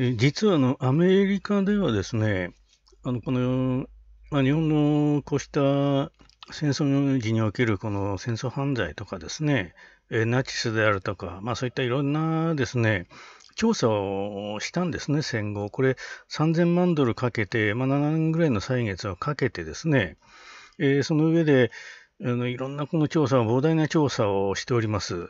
え実はあのアメリカではですね、あのこの、まあ、日本のこうした戦争時におけるこの戦争犯罪とかですね、えナチスであるとか、まあ、そういったいろんなですね、調査をしたんですね、戦後。これ、3000万ドルかけて、まあ、7年ぐらいの歳月をかけてですね、えー、その上であの、いろんなこの調査を、膨大な調査をしております。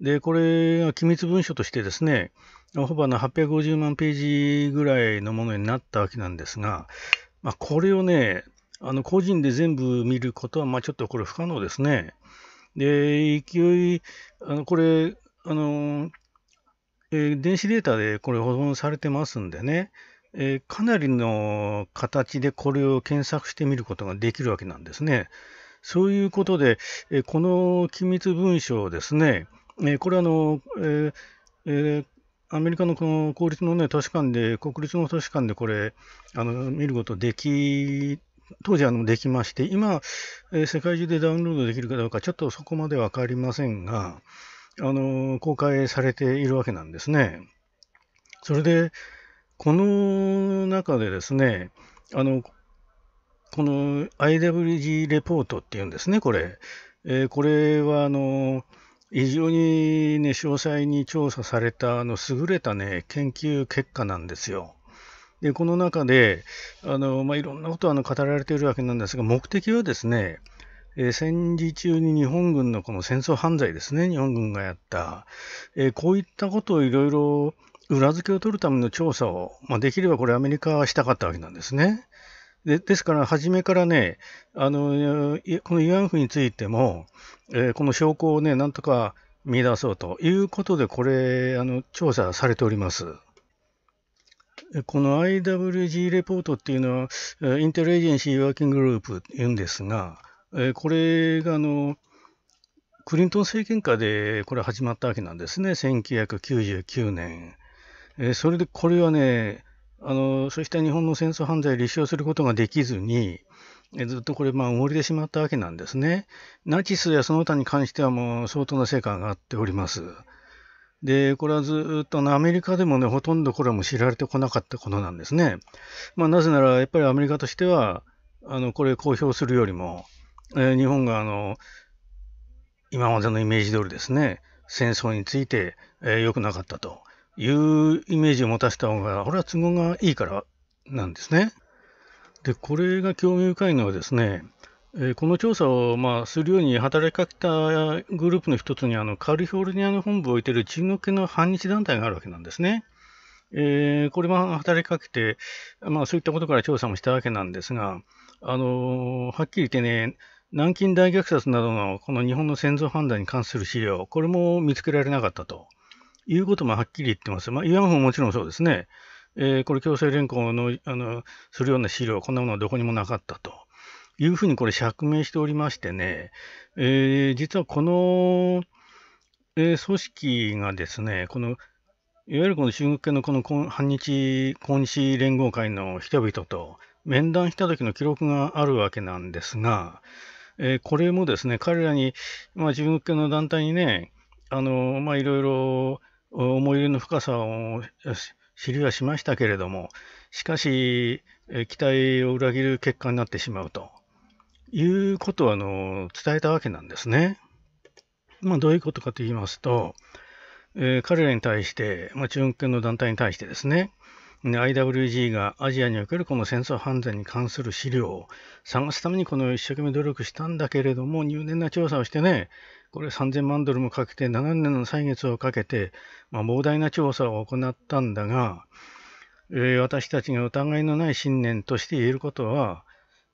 で、これが機密文書としてですね、ほぼの850万ページぐらいのものになったわけなんですが、まあ、これをね、あの個人で全部見ることは、まあ、ちょっとこれ不可能ですね。で、勢い、あのこれ、あの、えー、電子データでこれ保存されてますんでね、えー、かなりの形でこれを検索してみることができるわけなんですね。そういうことで、えー、この機密文書をですね、えこれあの、ええーアメリカのこの公立のね、図書館で、国立の図書館でこれ、あの、見ることでき、当時あの、できまして、今、えー、世界中でダウンロードできるかどうか、ちょっとそこまでわかりませんが、あの、公開されているわけなんですね。それで、この中でですね、あの、この IWG レポートっていうんですね、これ。えー、これは、あの、非常にね、詳細に調査された、あの、優れたね、研究結果なんですよ。で、この中で、あの、まあ、いろんなことあの語られているわけなんですが、目的はですね、えー、戦時中に日本軍のこの戦争犯罪ですね、日本軍がやった、えー、こういったことをいろいろ裏付けを取るための調査を、まあ、できればこれアメリカはしたかったわけなんですね。でですから、初めからね、あのこの慰安婦についても、えー、この証拠をね、なんとか見出そうということで、これあの、調査されております。この IWG レポートっていうのは、インテリジェンシーワーキンググループっていうんですが、これがあのクリントン政権下でこれ始まったわけなんですね、1999年。それでこれはね、あのそうした日本の戦争犯罪を立証することができずに、ずっとこれ、まあ、埋もれてしまったわけなんですね。ナチスやその他に関してはもう相当な成果があっております。で、これはずっとアメリカでもね、ほとんどこれも知られてこなかったことなんですね。まあ、なぜなら、やっぱりアメリカとしては、あのこれ公表するよりも、えー、日本があの今までのイメージ通りですね、戦争について、えー、良くなかったと。いうイメージを持たせた方が、これは都合がいいからなんですね。で、これが興味深いのはですね、えー、この調査を、まあ、するように働きかけたグループの一つにあのカリフォルニアの本部を置いている中国系の反日団体があるわけなんですね。えー、これも働きかけて、まあ、そういったことから調査もしたわけなんですが、あのー、はっきり言ってね、南京大虐殺などのこの日本の戦争判断に関する資料、これも見つけられなかったと。いうこともはっきり言ってます。まあ、イヤホももちろんそうですね。えー、これ、強制連行のあのするような資料、こんなものはどこにもなかったというふうにこれ、釈明しておりましてね、えー、実はこの、えー、組織がですね、このいわゆるこの中国系のこの反日抗日連合会の人々と面談した時の記録があるわけなんですが、えー、これもですね、彼らに、まあ、中国系の団体にね、あのまあ、いろいろ思い入れの深さを知りはしましたけれども、しかし、期待を裏切る結果になってしまうということをあの伝えたわけなんですね。まあ、どういうことかと言いますと、えー、彼らに対して、まあ、中国系の団体に対してですね、IWG がアジアにおけるこの戦争犯罪に関する資料を探すためにこの一生懸命努力したんだけれども、入念な調査をしてね、これ3000万ドルもかけて、7年の歳月をかけて、まあ、膨大な調査を行ったんだが、えー、私たちが疑いのない信念として言えることは、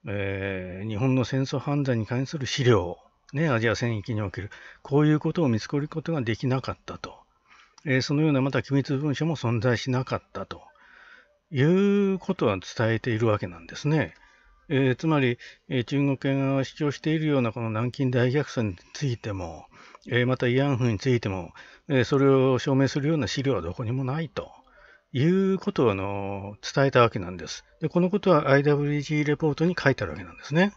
えー、日本の戦争犯罪に関する資料、ね、アジア戦域における、こういうことを見つけることができなかったと。えー、そのようなまた機密文書も存在しなかったと。いうことは伝えているわけなんですね。えー、つまり、えー、中国側が主張しているようなこの南京大虐殺についても、えー、また慰安婦についても、えそれを証明するような資料はどこにもないということをあの伝えたわけなんです。でこのことは IWG レポートに書いてあるわけなんですね。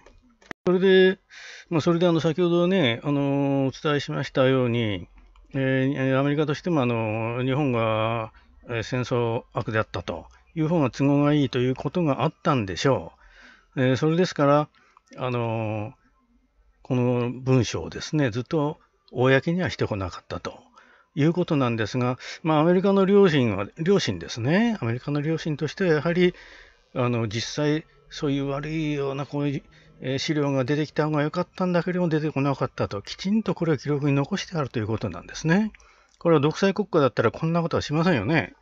それで、まあ、それであの先ほどね、あのお伝えしましたように、えアメリカとしてもあの日本が戦争悪であったという方が都合がいいということがあったんでしょう。えー、それですから、あのー、この文章をですね、ずっと公にはしてこなかったということなんですが、まあ、アメリカの両親は、両親ですね、アメリカの両親としてはやはり、あの実際、そういう悪いようなこういう資料が出てきた方が良かったんだけれども出てこなかったと、きちんとこれを記録に残してあるということなんですね。これは独裁国家だったらこんなことはしませんよね。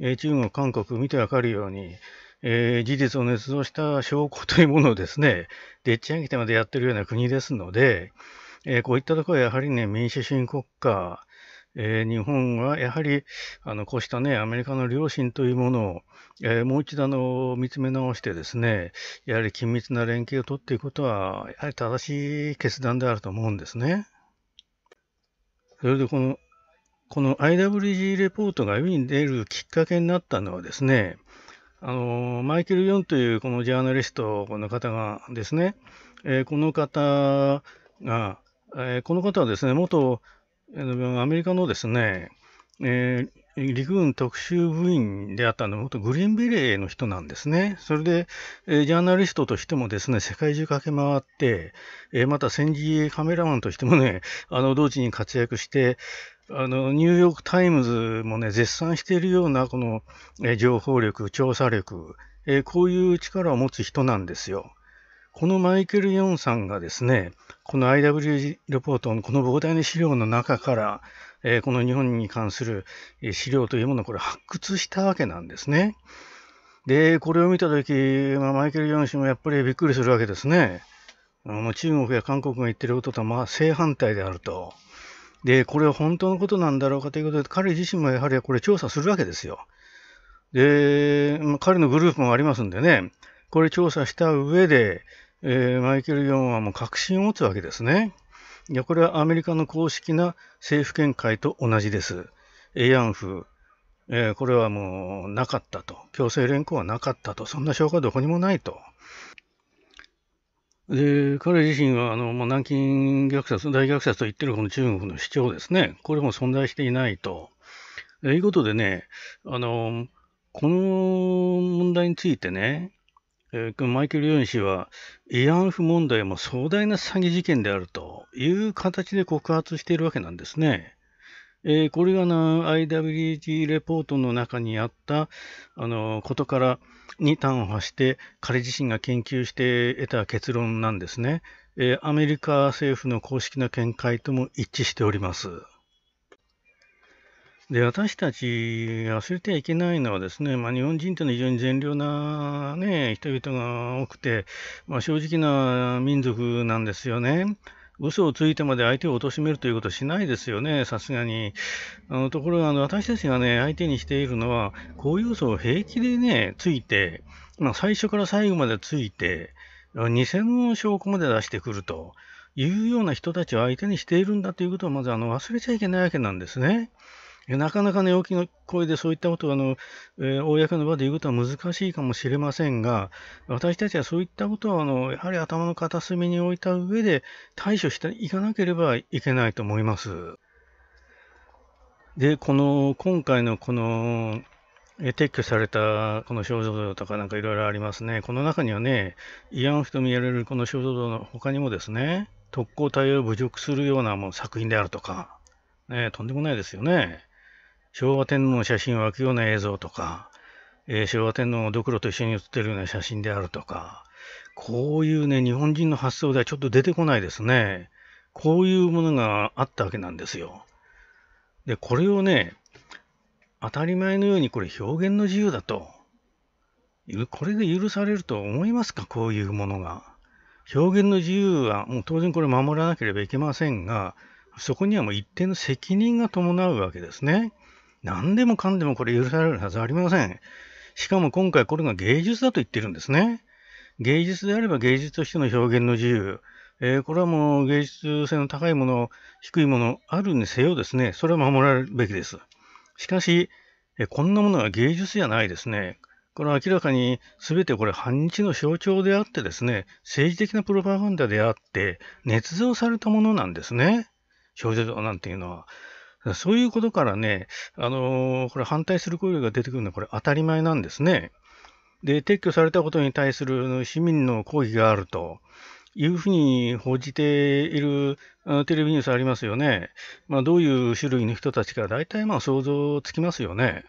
え中国、韓国見てわかるように、えー、事実を捏造した証拠というものをですね、でっち上げてまでやってるような国ですので、えー、こういったところはやはりね、民主主義国家、えー、日本はやはりあのこうしたね、アメリカの良心というものを、えもう一度あの見つめ直してですね、やはり緊密な連携を取っていくことは、やはり正しい決断であると思うんですね。それでこのこの IWG レポートが世に出るきっかけになったのはですね、あのマイケル・ヨンというこのジャーナリストの方がですね、えー、この方が、えー、この方はですね、元、えー、アメリカのですね、えー、陸軍特殊部員であったの元グリーンベレーの人なんですね。それで、えー、ジャーナリストとしてもですね、世界中駆け回って、えー、また戦時カメラマンとしてもね、あの、同時に活躍して、あのニューヨーク・タイムズもね、絶賛しているような、この、え情報力、調査力、えこういう力を持つ人なんですよ。このマイケル・ヨンさんがですね、この IWG レポートのこの膨大な資料の中から、えこの日本に関する資料というものをこれ発掘したわけなんですね。で、これを見たとき、まあ、マイケル・ヨン氏もやっぱりびっくりするわけですね。あの中国や韓国が言ってることとはまあ正反対であると。で、これは本当のことなんだろうかということで、彼自身もやはりこれ調査するわけですよ。で、まあ、彼のグループもありますんでね、これ調査した上で、えー、マイケル・ヨンはもう確信を持つわけですね。いや、これはアメリカの公式な政府見解と同じです。慰安婦、えー、これはもうなかったと。強制連行はなかったと。そんな証拠はどこにもないと。で、彼自身は、あの、まあ、南京虐殺、大虐殺と言ってるこの中国の主張ですね、これも存在していないと。いうことでね、あの、この問題についてね、えー、マイケル・ヨン氏は、慰安婦問題も壮大な詐欺事件であるという形で告発しているわけなんですね。えー、これがな IWG レポートの中にあったあのことからに端を発して彼自身が研究して得た結論なんですね、えー、アメリカ政府の公式な見解とも一致しておりますで私たち忘れてはいけないのはですね、まあ、日本人というのは非常に善良な、ね、人々が多くて、まあ、正直な民族なんですよね。嘘をついてまで相手を貶めるということはしないですよね、さすがに。あのところがあの、私たちがね、相手にしているのは、こういう嘘を平気でね、ついて、まあ、最初から最後までついて、偽の証拠まで出してくるというような人たちを相手にしているんだということを、まずあの忘れちゃいけないわけなんですね。なかなかね、大きな声でそういったことをあの、えー、公の場で言うことは難しいかもしれませんが、私たちはそういったことをあのやはり頭の片隅に置いた上で対処していかなければいけないと思います。で、この、今回のこの、え撤去されたこの肖像像とかなんかいろいろありますね。この中にはね、慰安婦と見られるこの肖像像の他にもですね、特攻隊を侮辱するようなもう作品であるとか、ね、とんでもないですよね。昭和天皇の写真を湧くような映像とか、えー、昭和天皇のドクロと一緒に写ってるような写真であるとか、こういうね、日本人の発想ではちょっと出てこないですね。こういうものがあったわけなんですよ。で、これをね、当たり前のようにこれ表現の自由だと。これで許されると思いますかこういうものが。表現の自由はもう当然これ守らなければいけませんが、そこにはもう一定の責任が伴うわけですね。何でもかんでもこれ許されるはずありません。しかも今回これが芸術だと言ってるんですね。芸術であれば芸術としての表現の自由。えー、これはもう芸術性の高いもの、低いもの、あるにせよですね、それは守られるべきです。しかし、えー、こんなものは芸術じゃないですね。これは明らかに全てこれ反日の象徴であってですね、政治的なプロパガンダであって、捏造されたものなんですね。少女像なんていうのは。そういうことからね、あのー、これ反対する声が出てくるのはこれ当たり前なんですね。で、撤去されたことに対する市民の抗議があると。いうふうに報じているテレビニュースありますよね。まあ、どういう種類の人たちか大体まあ想像つきますよね。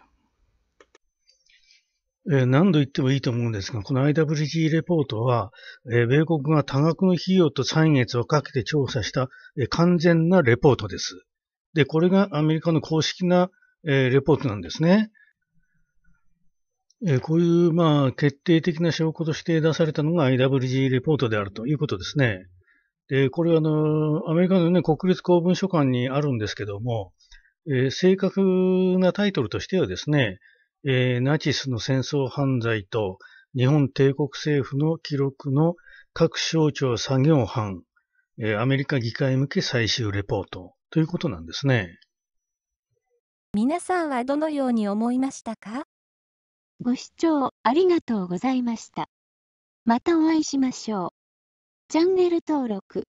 えー、何度言ってもいいと思うんですが、この IWG レポートは、えー、米国が多額の費用と歳月をかけて調査した、えー、完全なレポートです。で、これがアメリカの公式な、えー、レポートなんですね。えー、こういう、まあ、決定的な証拠として出されたのが IWG レポートであるということですね。で、これはあの、アメリカのね、国立公文書館にあるんですけども、えー、正確なタイトルとしてはですね、えー、ナチスの戦争犯罪と日本帝国政府の記録の各省庁作業班、えー、アメリカ議会向け最終レポートということなんですね。皆さんはどのように思いましたかご視聴ありがとうございました。またお会いしましょう。チャンネル登録